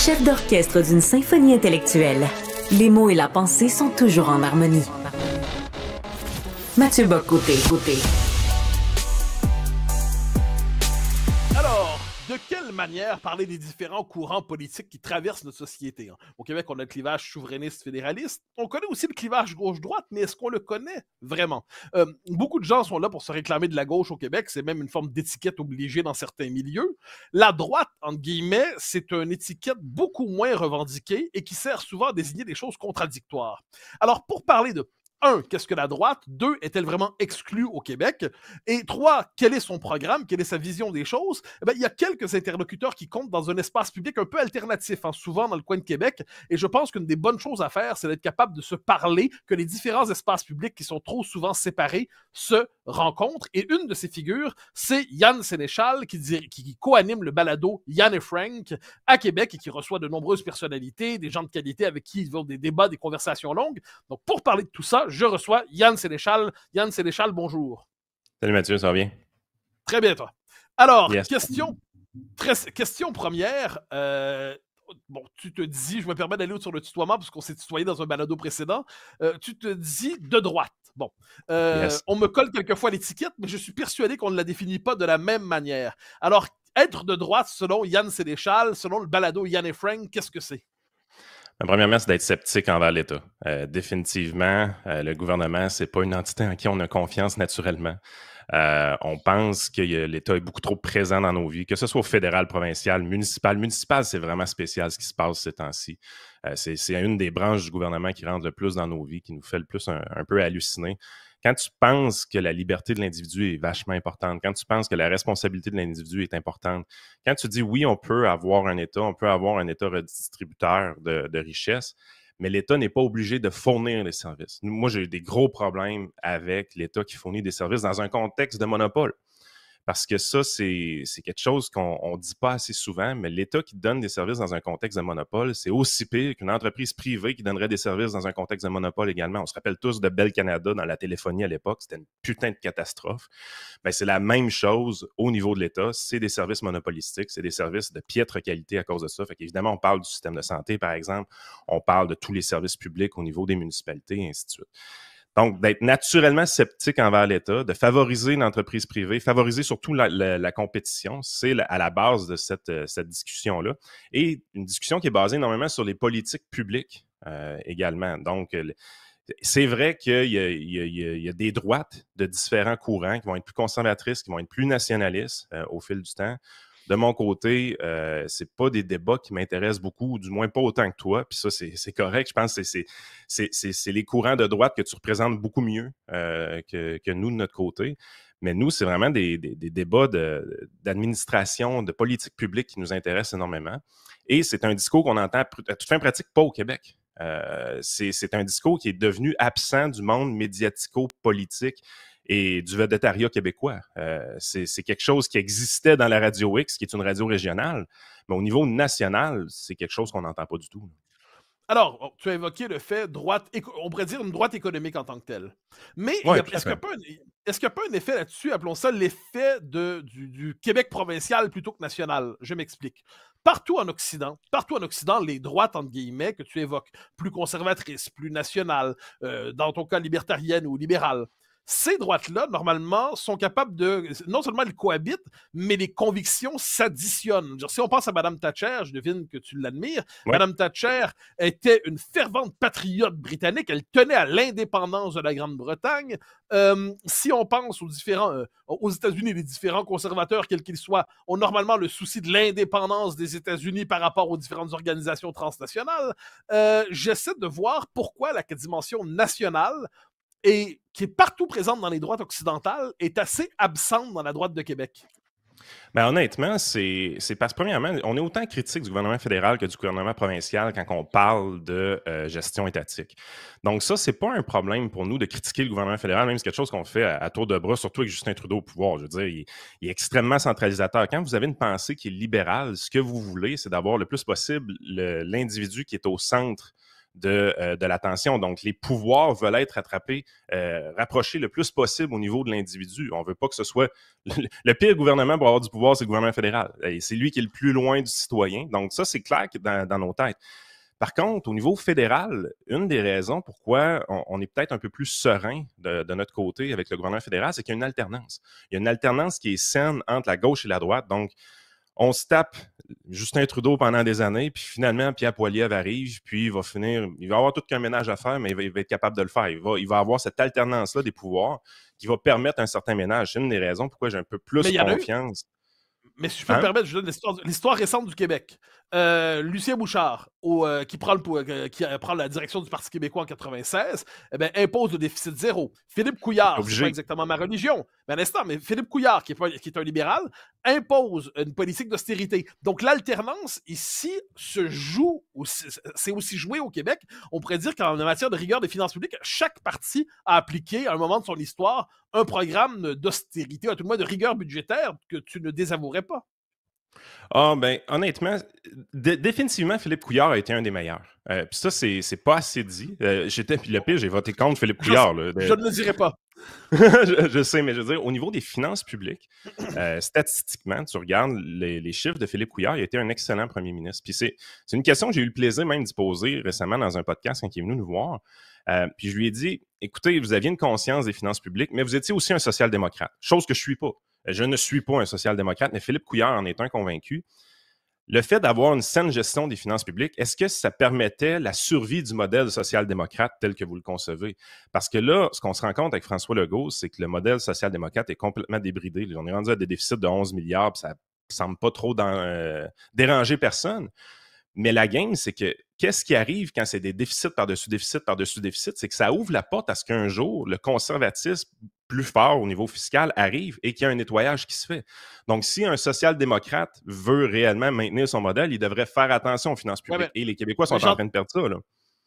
chef d'orchestre d'une symphonie intellectuelle, les mots et la pensée sont toujours en harmonie. Mathieu Bocoté, écoutez. de quelle manière parler des différents courants politiques qui traversent notre société? Hein? Au Québec, on a le clivage souverainiste-fédéraliste. On connaît aussi le clivage gauche-droite, mais est-ce qu'on le connaît vraiment? Euh, beaucoup de gens sont là pour se réclamer de la gauche au Québec. C'est même une forme d'étiquette obligée dans certains milieux. La droite, entre guillemets, c'est une étiquette beaucoup moins revendiquée et qui sert souvent à désigner des choses contradictoires. Alors, pour parler de un, qu'est-ce que la droite? Deux, est-elle vraiment exclue au Québec? Et trois, quel est son programme? Quelle est sa vision des choses? Eh il y a quelques interlocuteurs qui comptent dans un espace public un peu alternatif, hein, souvent dans le coin de Québec. Et je pense qu'une des bonnes choses à faire, c'est d'être capable de se parler, que les différents espaces publics qui sont trop souvent séparés se rencontrent. Et une de ces figures, c'est Yann Sénéchal, qui, qui co-anime le balado Yann et Frank à Québec et qui reçoit de nombreuses personnalités, des gens de qualité avec qui ils ont des débats, des conversations longues. Donc, pour parler de tout ça, je reçois Yann Sénéchal. Yann Sénéchal, bonjour. Salut Mathieu, ça va bien? Très bien, toi. Alors, question, première. Euh, bon, tu te dis, je me permets d'aller sur le tutoiement parce qu'on s'est tutoyé dans un balado précédent. Euh, tu te dis de droite. Bon, euh, on me colle quelquefois l'étiquette, mais je suis persuadé qu'on ne la définit pas de la même manière. Alors, être de droite, selon Yann Sénéchal, selon le balado Yann et Frank, qu'est-ce que c'est? Premièrement, c'est d'être sceptique envers l'État. Euh, définitivement, euh, le gouvernement, c'est n'est pas une entité en qui on a confiance naturellement. Euh, on pense que l'État est beaucoup trop présent dans nos vies, que ce soit au fédéral, provincial, municipal. Municipal, c'est vraiment spécial ce qui se passe ces temps-ci. Euh, c'est, une des branches du gouvernement qui rentre le plus dans nos vies, qui nous fait le plus un, peu halluciner quand tu penses que la liberté de l'individu est vachement importante, quand tu penses que la responsabilité de l'individu est importante, quand tu dis oui, on peut avoir un État, on peut avoir un État redistributeur de, richesses, mais l'État n'est pas obligé de fournir les services. Moi, j'ai des gros problèmes avec l'État qui fournit des services dans un contexte de monopole. Parce que ça, c'est quelque chose qu'on ne dit pas assez souvent, mais l'État qui donne des services dans un contexte de monopole, c'est aussi pire qu'une entreprise privée qui donnerait des services dans un contexte de monopole également. On se rappelle tous de Bell Canada dans la téléphonie à l'époque, c'était une putain de catastrophe. Mais ben, c'est la même chose au niveau de l'État, c'est des services monopolistiques, c'est des services de piètre qualité à cause de ça. Fait on parle du système de santé, par exemple, on parle de tous les services publics au niveau des municipalités, et ainsi de suite. Donc, d'être naturellement sceptique envers l'État, de favoriser l'entreprise privée, favoriser surtout la, compétition, c'est à la base de euh, cette, discussion-là. Et une discussion qui est basée énormément sur les politiques publiques euh, également. Donc, euh, c'est vrai qu'il y, a des droites de différents courants qui vont être plus conservatrices, qui vont être plus nationalistes au fil du temps. De mon côté, euh, c'est pas des débats qui m'intéressent beaucoup, du moins pas autant que toi. Puis ça, c'est correct. Je pense que c'est les courants de droite que tu représentes beaucoup mieux euh, que, nous de notre côté. Mais nous, c'est vraiment des, débats d'administration, de, politique publique qui nous intéressent énormément. Et c'est un discours qu'on entend à toute fin pratique pas au Québec. Euh, c'est un discours qui est devenu absent du monde médiatico-politique et du vedettariat québécois. Euh, c'est quelque chose qui existait dans la Radio X, qui est une radio régionale, mais au niveau national, c'est quelque chose qu'on n'entend pas du tout. Alors, oh, tu as évoqué le fait droite, on pourrait dire une droite économique en tant que telle. Mais est-ce qu'il n'y a, pas un effet là-dessus, appelons ça l'effet du, du Québec provincial plutôt que national? Je m'explique partout en Occident, partout en Occident, les droites, entre guillemets, que tu évoques, plus conservatrices, plus nationales, euh, dans ton cas libertarienne ou libérale, ces droites-là, normalement, sont capables de. Non seulement elles cohabitent, mais les convictions s'additionnent. Si on pense à Mme Thatcher, je devine que tu l'admires. Madame Mme Thatcher était une fervente patriote britannique. Elle tenait à l'indépendance de la Grande-Bretagne. Euh, si on pense aux différents. Euh, aux États-Unis, les différents conservateurs, quels qu'ils soient, ont normalement le souci de l'indépendance des États-Unis par rapport aux différentes organisations transnationales. Euh, j'essaie de voir pourquoi la dimension nationale et qui est partout présente dans les droites occidentales, est assez absente dans la droite de Québec. Ben honnêtement, c'est parce que, premièrement, on est autant critique du gouvernement fédéral que du gouvernement provincial quand on parle de euh, gestion étatique. Donc, ça, c'est pas un problème pour nous de critiquer le gouvernement fédéral, même si c'est quelque chose qu'on fait à, tour de bras, surtout avec Justin Trudeau au pouvoir. Je veux dire, il est extrêmement centralisateur. Quand vous avez une pensée qui est libérale, ce que vous voulez, c'est d'avoir le plus possible l'individu qui est au centre euh, de, l'attention. Donc, les pouvoirs veulent être attrapés, euh, rapprochés le plus possible au niveau de l'individu. On ne veut pas que ce soit... Le, pire gouvernement pour avoir du pouvoir, c'est le gouvernement fédéral. Et c'est lui qui est le plus loin du citoyen. Donc, ça, c'est clair dans, nos têtes. Par contre, au niveau fédéral, une des raisons pourquoi on, est peut-être un peu plus serein de, de, notre côté avec le gouvernement fédéral, c'est qu'il y a une alternance. Il y a une alternance qui est saine entre la gauche et la droite. Donc, on se tape Justin Trudeau pendant des années, puis finalement, Pierre Poilievre arrive, puis il va finir, il va avoir tout qu'un ménage à faire, mais il va, être capable de le faire. Il va, avoir cette alternance-là des pouvoirs qui va permettre un certain ménage. C'est une des raisons pourquoi j'ai un peu plus confiance. Mais si je peux me hein? permettre, je donne l'histoire récente du Québec. Euh, Lucien Bouchard, euh, qui, euh, euh, prend la direction du Parti québécois en 96, eh ben, impose le déficit zéro. Philippe Couillard, c'est pas exactement ma religion, mais à l'instant, mais Philippe Couillard, qui est, un libéral, impose une politique d'austérité. Donc l'alternance ici se joue, c'est aussi joué au Québec. On pourrait dire qu'en matière de rigueur des finances publiques, chaque parti a appliqué à un moment de son histoire un programme d'austérité, à tout le moins de rigueur budgétaire que tu ne désavouerais pas. Ah, ben, honnêtement, définitivement, Philippe Couillard a été un des meilleurs. Euh, puis ça, c'est, pas assez dit. Euh, j'étais, puis le pire, j'ai voté contre Philippe Couillard. Je, ne le dirai pas. je, sais, mais je veux dire, au niveau des finances publiques, euh, statistiquement, tu regardes les, chiffres de Philippe Couillard, il a été un excellent premier ministre. Puis c'est, une question que j'ai eu le plaisir même d'y poser récemment dans un podcast quand il est venu nous voir. puis je lui ai dit, écoutez, vous aviez une conscience des finances publiques, mais vous étiez aussi un social-démocrate, chose que je ne suis pas. Je ne suis pas un social-démocrate, mais Philippe Couillard en est un convaincu. Le fait d'avoir une saine gestion des finances publiques, est-ce que ça permettait la survie du modèle social-démocrate tel que vous le concevez? Parce que là, ce qu'on se rend compte avec François Legault, c'est que le modèle social-démocrate est complètement débridé. On est rendu à des déficits de 11 milliards, puis ça semble pas trop euh, déranger personne. Mais la game, c'est que qu'est-ce qui arrive quand c'est des déficits par-dessus déficits par-dessus déficits? C'est que ça ouvre la porte à ce qu'un jour, le conservatisme plus fort au niveau fiscal arrive et qu'il y a un nettoyage qui se fait. Donc, si un social-démocrate veut réellement maintenir son modèle, il devrait faire attention aux finances publiques. et les Québécois sont en train de perdre ça.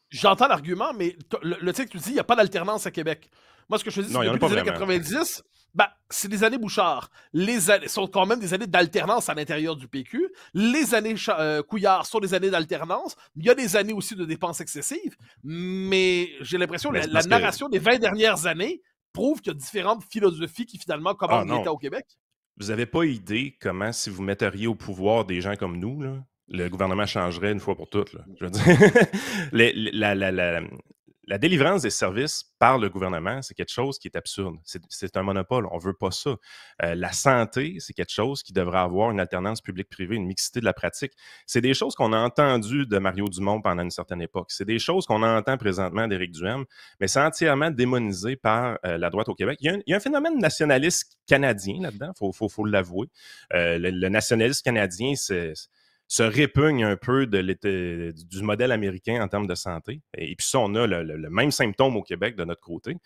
J'entends l'argument, mais le, truc que tu dis, il n'y a pas d'alternance à Québec. Moi, ce que je te dis, c'est que depuis les années 90, ben, c'est des années Bouchard. Les sont quand même des années d'alternance à l'intérieur du PQ. Les années couillards euh, Couillard sont des années d'alternance. Il y a des années aussi de dépenses excessives. Mais j'ai l'impression ben, que la, narration des 20 dernières années, prouve qu'il y a différentes philosophies qui finalement commandent l'État ah, au Québec. Vous n'avez pas idée comment, si vous mettriez au pouvoir des gens comme nous, le gouvernement changerait une fois pour toutes. la, la délivrance des services par le gouvernement, c'est quelque chose qui est absurde. C'est un monopole. On ne veut pas ça. Euh, la santé, c'est quelque chose qui devrait avoir une alternance publique-privée, une mixité de la pratique. C'est des choses qu'on a entendues de Mario Dumont pendant une certaine époque. C'est des choses qu'on entend présentement d'Éric Duhem, mais c'est entièrement démonisé par euh, la droite au Québec. Il y a un, phénomène nationaliste canadien là-dedans, il faut, faut, faut l'avouer. Euh, le, le nationalisme canadien, c'est se répugne un peu de du modèle américain en termes de santé. Et, puis ça, on a le, même symptôme au Québec de notre côté.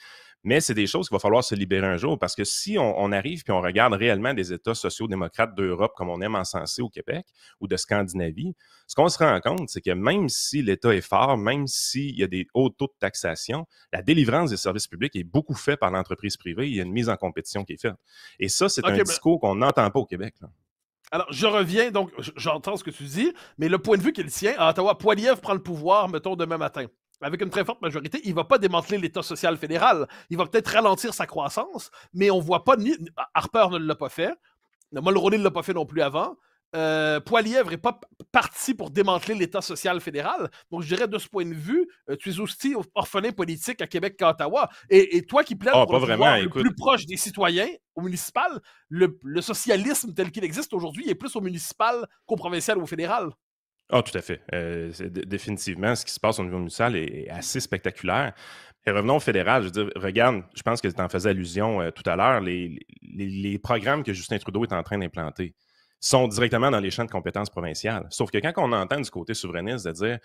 Mais c'est des choses qu'il va falloir se libérer un jour parce que si on, arrive et on regarde réellement des États sociaux-démocrates d'Europe comme on aime encenser au Québec ou de Scandinavie, ce qu'on se rend compte, c'est que même si l'État est fort, même s'il y a des hauts taux de taxation, la délivrance des services publics est beaucoup faite par l'entreprise privée. Il y a une mise en compétition qui est faite. Et ça, c'est un ben discours qu'on n'entend pas au Québec. Alors, je reviens, donc, j'entends ce que tu dis, mais le point de vue qui est le sien, à Ottawa, Poiliev prend le pouvoir, mettons, demain matin. Avec une très forte majorité, il ne va pas démanteler l'État social fédéral. Il va peut-être ralentir sa croissance, mais on voit pas. Harper ne l'a pas fait. Mulroney ne l'a pas fait non plus avant. Euh, Poilievre Poilièvre n'est pas parti pour démanteler l'État social fédéral. Donc, je dirais de ce point de vue, euh, tu es aussi orphelin politique à Québec qu'à Ottawa. Et, toi qui plaides ah, pour le, le plus proche des citoyens au municipal, le, socialisme tel qu'il existe aujourd'hui est plus au municipal qu'au provincial ou au fédéral. Ah, tout à fait. Euh, définitivement, ce qui se passe au niveau municipal est, assez spectaculaire. Et revenons au fédéral. Je veux dire, regarde, je pense que tu en faisais allusion tout à l'heure, les, programmes que Justin Trudeau est en train d'implanter sont directement dans les champs de compétences provinciales. Sauf que quand on entend du côté souverainiste de dire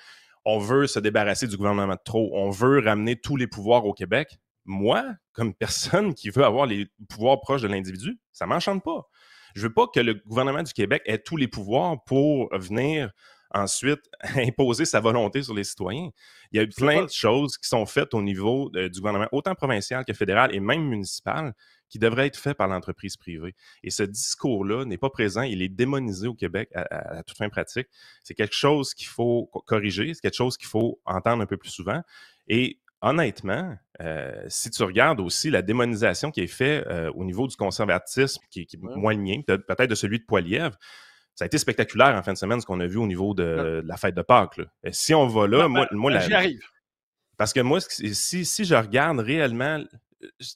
on veut se débarrasser du gouvernement de trop, on veut ramener tous les pouvoirs au Québec, moi, comme personne qui veut avoir les pouvoirs proches de l'individu, ça ne m'enchante pas. Je ne veux pas que le gouvernement du Québec ait tous les pouvoirs pour venir ensuite imposer sa volonté sur les citoyens. Il y a eu plein de choses qui sont faites au niveau euh, du gouvernement, autant provincial que fédéral et même municipal, qui devrait être fait par l'entreprise privée. Et ce discours-là n'est pas présent, il est démonisé au Québec à, toute fin pratique. C'est quelque chose qu'il faut corriger, c'est quelque chose qu'il faut entendre un peu plus souvent. Et honnêtement, euh, si tu regardes aussi la démonisation qui est faite euh, au niveau du conservatisme, qui, est moyen, moins peut-être de celui de Poilièvre, ça a été spectaculaire en fin de semaine ce qu'on a vu au niveau de, la fête de Pâques. si on va là, moi, ben, moi ben, j'y arrive. Parce que moi, si, si je regarde réellement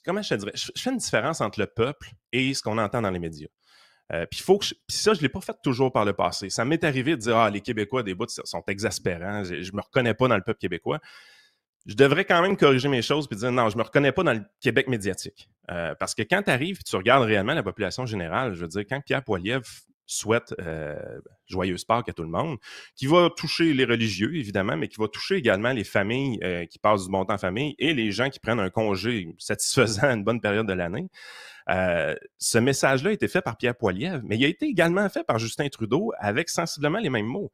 comment je te dirais, je, fais une différence entre le peuple et ce qu'on entend dans les médias. Euh, puis faut ça, je ne l'ai pas fait toujours par le passé. Ça m'est arrivé de dire Ah, les Québécois, des bouts sont exaspérants, je ne me reconnais pas dans le peuple québécois. Je devrais quand même corriger mes choses et dire non, je ne me reconnais pas dans le Québec médiatique. Euh, parce que quand tu arrives tu regardes réellement la population générale, je veux dire, quand Pierre Poilievre souhaite euh, joyeuse Pâques à tout le monde, qui va toucher les religieux, évidemment, mais qui va toucher également les familles euh, qui passent du bon temps en famille et les gens qui prennent un congé satisfaisant à une bonne période de l'année. Euh, ce message-là a été fait par Pierre Poilievre, mais il a été également fait par Justin Trudeau avec sensiblement les mêmes mots.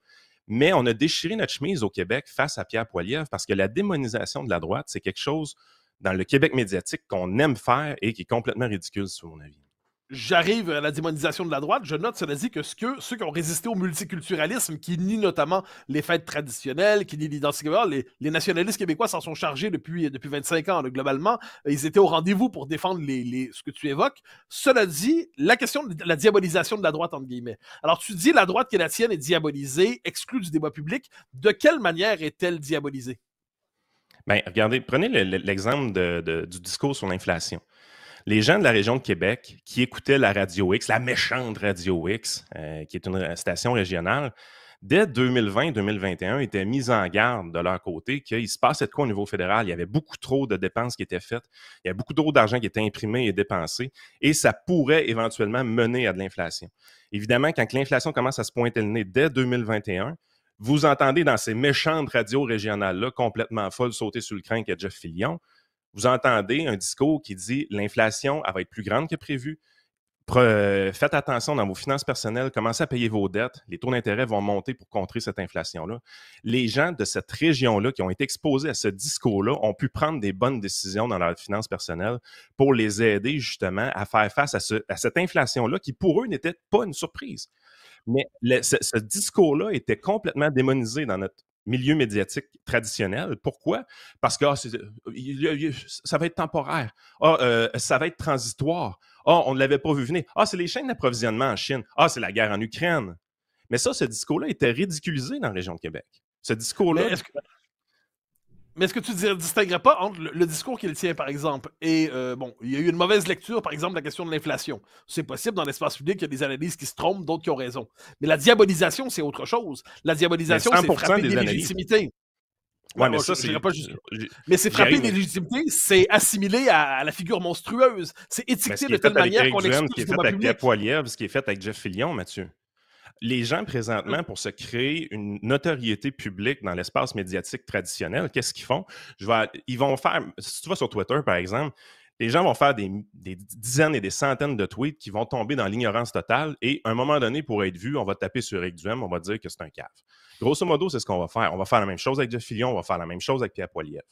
Mais on a déchiré notre chemise au Québec face à Pierre Poilievre parce que la démonisation de la droite, c'est quelque chose dans le Québec médiatique qu'on aime faire et qui est complètement ridicule, sur mon avis j'arrive à la démonisation de la droite, je note, cela dit, que, ce que ceux qui ont résisté au multiculturalisme, qui nient notamment les fêtes traditionnelles, qui nient l'identité, les, les, nationalistes québécois s'en sont chargés depuis, depuis 25 ans, globalement. Ils étaient au rendez-vous pour défendre les, ce que tu évoques. Cela dit, la question de la diabolisation de la droite, entre guillemets. Alors, tu dis la droite qui est diabolisée, exclue du débat public. De quelle manière est-elle diabolisée? Ben, regardez, prenez l'exemple du discours sur l'inflation les gens de la région de Québec qui écoutaient la Radio X, la méchante Radio X, euh, qui est une station régionale, dès 2020-2021 étaient mis en garde de leur côté qu'il se passait de quoi au niveau fédéral. Il y avait beaucoup trop de dépenses qui étaient faites, il y avait beaucoup trop d'argent qui était imprimé et dépensé, et ça pourrait éventuellement mener à de l'inflation. Évidemment, quand l'inflation commence à se pointer le nez dès 2021, vous entendez dans ces méchantes radios régionales-là, complètement folles, sauter sur le crâne qu'est Jeff Fillon, vous entendez un discours qui dit l'inflation, va être plus grande que prévu. Euh, faites attention dans vos finances personnelles, commencez à payer vos dettes. Les taux d'intérêt vont monter pour contrer cette inflation-là. Les gens de cette région-là qui ont été exposés à ce discours-là ont pu prendre des bonnes décisions dans leurs finances personnelles pour les aider justement à faire face à, cette inflation-là qui pour eux n'était pas une surprise. Mais ce discours-là était complètement démonisé dans notre milieu médiatique traditionnel. Pourquoi? Parce que ah, ça va être temporaire. Ah, euh, ça va être transitoire. Ah, on ne l'avait pas vu venir. Ah, c'est les chaînes d'approvisionnement en Chine. Ah, c'est la guerre en Ukraine. Mais ça, ce discours-là était ridiculisé dans la région de Québec. Ce discours-là. Mais est-ce que tu ne distinguerais pas entre le, discours qu'il tient, par exemple, et euh, bon, il y a eu une mauvaise lecture, par exemple, de la question de l'inflation. C'est possible, dans l'espace public, il y a des analyses qui se trompent, d'autres qui ont raison. Mais la diabolisation, c'est autre chose. La diabolisation, c'est frapper des légitimités. Ouais, mais ça, c'est. Pas juste... Mais c'est frapper c'est assimiler à, la figure monstrueuse. C'est étiqueté de telle manière qu'on exclut Ce qui est fait avec ce qui est fait avec Jeff Fillion, Mathieu les gens présentement, pour se créer une notoriété publique dans l'espace médiatique traditionnel, qu'est-ce qu'ils font? Je ils vont faire, si tu vas sur Twitter, par exemple, les gens vont faire des, dizaines et des centaines de tweets qui vont tomber dans l'ignorance totale et à un moment donné, pour être vu, on va taper sur Eric on va dire que c'est un cave. Grosso modo, c'est ce qu'on va faire. On va faire la même chose avec Jeff Fillon, on va faire la même chose avec Pierre Poilievre.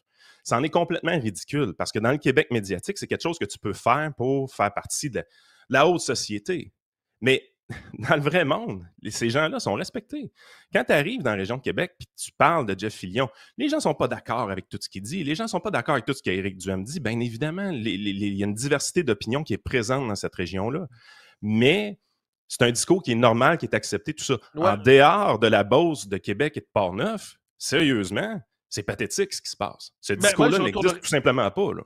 Ça en est complètement ridicule parce que dans le Québec médiatique, c'est quelque chose que tu peux faire pour faire partie de la haute société. Mais dans le vrai monde, ces gens-là sont respectés. Quand tu arrives dans la région de Québec puis tu parles de Jeff Fillion, les gens ne sont pas d'accord avec tout ce qu'il dit. Les gens ne sont pas d'accord avec tout ce qu'Éric Duhem dit. Bien évidemment, il y a une diversité d'opinions qui est présente dans cette région-là. Mais c'est un discours qui est normal, qui est accepté, tout ça. En dehors de la Beauce de Québec et de Port-Neuf, sérieusement, c'est pathétique ce qui se passe. Ce ben, discours-là n'existe tout simplement pas. Là.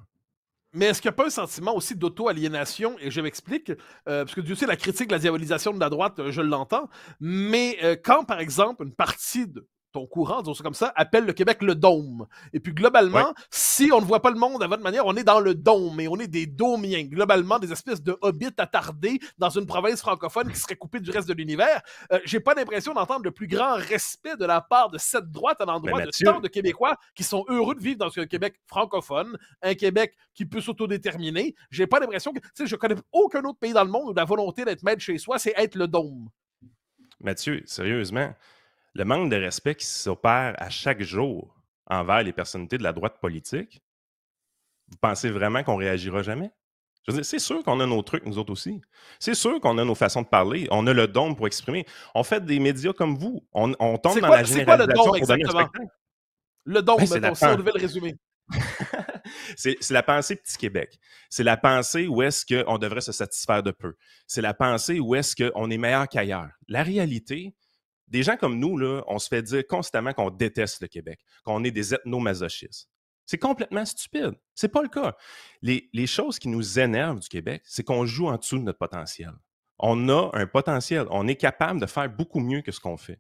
Mais est-ce qu'il n'y a pas un sentiment aussi d'auto-aliénation Et je m'explique, euh, parce que tu sais, la critique la diabolisation de la droite, euh, je l'entends. Mais euh, quand, par exemple, une partie de, ton courant, disons ça comme ça, appelle le Québec le dôme. Et puis globalement, si on ne voit pas le monde à votre manière, on est dans le dôme et on est des dômiens, globalement des espèces de hobbits attardés dans une province francophone qui serait coupée du reste de l'univers. Euh, j'ai pas l'impression d'entendre le plus grand respect de la part de cette droite à l'endroit de tant de Québécois qui sont heureux de vivre dans un Québec francophone, un Québec qui peut s'autodéterminer. J'ai pas l'impression que, tu sais, je connais aucun autre pays dans le monde où la volonté d'être maître chez soi, c'est être le dôme. Mathieu, sérieusement, le manque de respect qui s'opère à chaque jour envers les personnalités de la droite politique, vous pensez vraiment qu'on réagira jamais? c'est sûr qu'on a nos trucs, nous autres aussi. C'est sûr qu'on a nos façons de parler. On a le don pour exprimer. On fait des médias comme vous. On, tombe dans la généralisation quoi le don, pour Le don, ben, le résumer. c'est la pensée Petit Québec. C'est la pensée où est-ce qu'on devrait se satisfaire de peu. C'est la pensée où est-ce qu'on est meilleur qu'ailleurs. La réalité, des gens comme nous, là, on se fait dire constamment qu'on déteste le Québec, qu'on est des ethnomasochistes. C'est complètement stupide. C'est pas le cas. Les, choses qui nous énervent du Québec, c'est qu'on joue en dessous de notre potentiel. On a un potentiel. On est capable de faire beaucoup mieux que ce qu'on fait.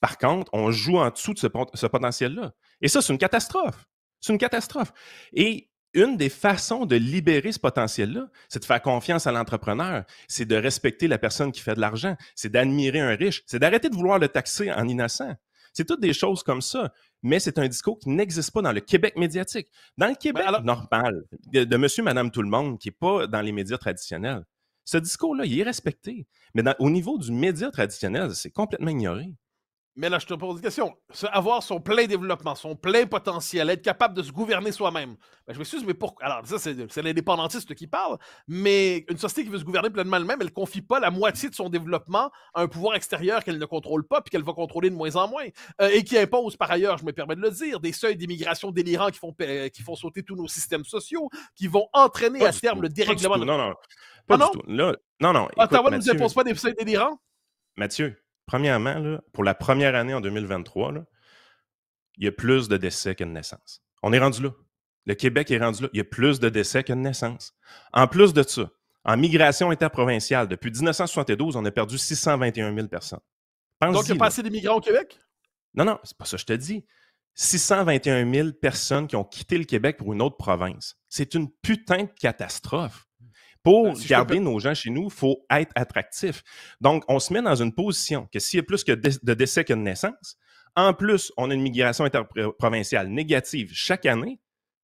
Par contre, on joue en dessous de ce, ce potentiel-là. Et ça, c'est une catastrophe. C'est une catastrophe. Et une des façons de libérer ce potentiel-là, c'est de faire confiance à l'entrepreneur, c'est de respecter la personne qui fait de l'argent, c'est d'admirer un riche, c'est d'arrêter de vouloir le taxer en innocent. C'est toutes des choses comme ça. Mais c'est un discours qui n'existe pas dans le Québec médiatique. Dans le Québec ben, normal, de, monsieur, madame, tout le monde, qui n'est pas dans les médias traditionnels, ce discours-là, il est respecté. Mais au niveau du média traditionnel, c'est complètement ignoré. Mais là, je te pose une question. avoir son plein développement, son plein potentiel, être capable de se gouverner soi-même. Ben, je m'excuse, mais pourquoi Alors, ça, c'est l'indépendantiste qui parle, mais une société qui veut se gouverner pleinement elle-même, elle ne confie pas la moitié de son développement à un pouvoir extérieur qu'elle ne contrôle pas, puis qu'elle va contrôler de moins en moins, euh, et qui impose par ailleurs, je me permets de le dire, des seuils d'immigration délirants qui font, euh, qui font sauter tous nos systèmes sociaux, qui vont entraîner à terme le dérèglement. Non, non. Ah pas du Tout. Là, non, non. Ah, écoute, ne nous impose pas des seuils délirants? Mathieu, premièrement, pour la première année en 2023, il y a plus de décès qu'une naissance. On est rendu là. Le Québec est rendu là. Il y a plus de décès qu'une de En plus de ça, en migration interprovinciale, depuis 1972, on a perdu 621 000 personnes. Donc, il y a pas des migrants au Québec? Non, non, c'est pas ça que je te dis. 621 000 personnes qui ont quitté le Québec pour une autre province. C'est une putain de catastrophe pour ben, garder nos gens chez nous, il faut être attractif. Donc, on se met dans une position que s'il y a plus de décès que de naissances, en plus, on a une migration interprovinciale négative chaque année.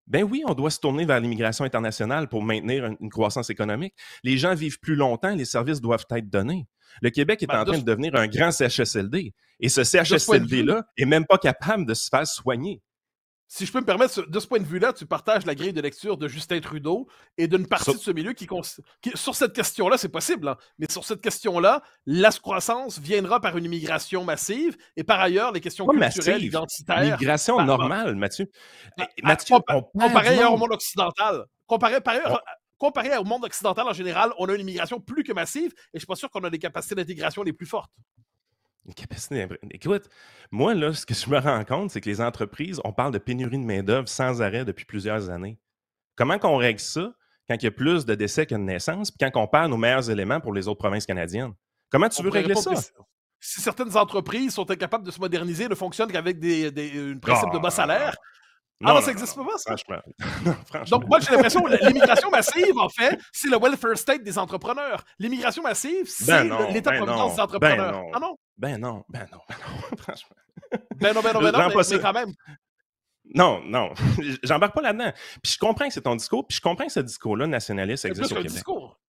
Ben oui, on doit se tourner vers l'immigration internationale pour maintenir une, croissance économique. Les gens vivent plus longtemps, les services doivent être donnés. Le Québec est ben, en train de devenir un grand CHSLD. Et ce CHSLD-là n'est même pas capable de se faire soigner si je peux me permettre, de ce point de vue-là, tu partages la grille de lecture de Justin Trudeau et d'une partie de ce milieu qui, sur cette question-là, c'est possible, hein, mais sur cette question-là, la croissance viendra par une immigration massive et par ailleurs, les questions pas culturelles, identitaires. Migration normale, Mathieu. comparé ailleurs au monde occidental, comparé euh, Comparé au monde occidental en général, on a une immigration plus que massive et je ne suis pas sûr qu'on a les capacités d'intégration les plus fortes. Une capacité Écoute, moi, là, ce que je me rends compte, c'est que les entreprises, on parle de pénurie de main-d'œuvre sans arrêt depuis plusieurs années. Comment qu'on règle ça quand il y a plus de décès qu'une naissance puis quand on perd nos meilleurs éléments pour les autres provinces canadiennes? Comment tu veux régler ça? Si certaines entreprises sont incapables de se moderniser, ne fonctionnent qu'avec des, des un principe de ah, bas salaire, alors ah, ça n'existe pas, ça? Franchement. Donc, moi, j'ai l'impression que l'immigration massive, en fait, c'est le welfare state des entrepreneurs. L'immigration massive, ben c'est l'état-providence ben des ben entrepreneurs. Ah non? Ben non, ben non, ben non, franchement. Ben non, ben non, ben non, mais, c'est quand même. Non, non, j'embarque pas là-dedans. Puis je comprends que c'est ton discours, puis je comprends que ce discours-là nationaliste existe au Québec. discours.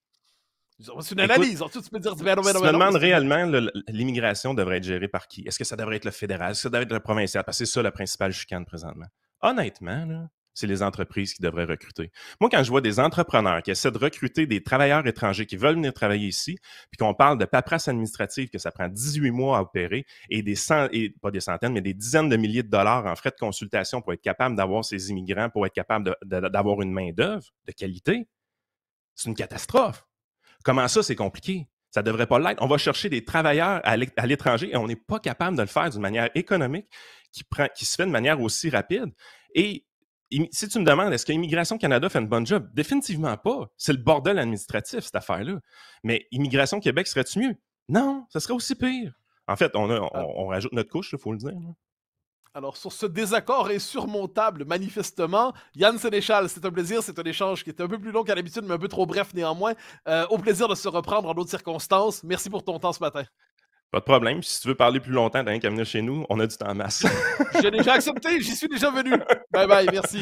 C'est une analyse. Ensuite, tu peux dire ben non, ben non, ben demande réellement, l'immigration devrait être gérée par qui? Est-ce que ça devrait être le fédéral? Est-ce que ça devrait être le provincial? Parce que c'est ça la principale chicane présentement. Honnêtement, là, c'est les entreprises qui devraient recruter. Moi, quand je vois des entrepreneurs qui essaient de recruter des travailleurs étrangers qui veulent venir travailler ici, puis qu'on parle de paperasse administrative, que ça prend 18 mois à opérer et des et pas des centaines, mais des dizaines de milliers de dollars en frais de consultation pour être capable d'avoir ces immigrants, pour être capable d'avoir une main-d'œuvre de qualité, c'est une catastrophe. Comment ça, c'est compliqué? Ça ne devrait pas l'être. On va chercher des travailleurs à l'étranger et on n'est pas capable de le faire d'une manière économique qui, qui se fait de manière aussi rapide. Et si tu me demandes, est-ce que l'immigration Canada fait une bonne job? Définitivement pas. C'est le bordel administratif, cette affaire-là. Mais Immigration Québec serait-tu mieux? Non, ça serait aussi pire. En fait, on, ah. on, rajoute notre couche, il faut le dire. Alors, sur ce désaccord insurmontable, manifestement, Yann Sénéchal, c'est un plaisir, c'est un échange qui était un peu plus long qu'à l'habitude, mais un peu trop bref néanmoins. Euh, au plaisir de se reprendre en d'autres circonstances. Merci pour ton temps ce matin. Pas de problème. Si tu veux parler plus longtemps, t'as rien qu'à venir chez nous. On a du temps en masse. J'ai déjà accepté. J'y suis déjà venu. Bye bye. Merci.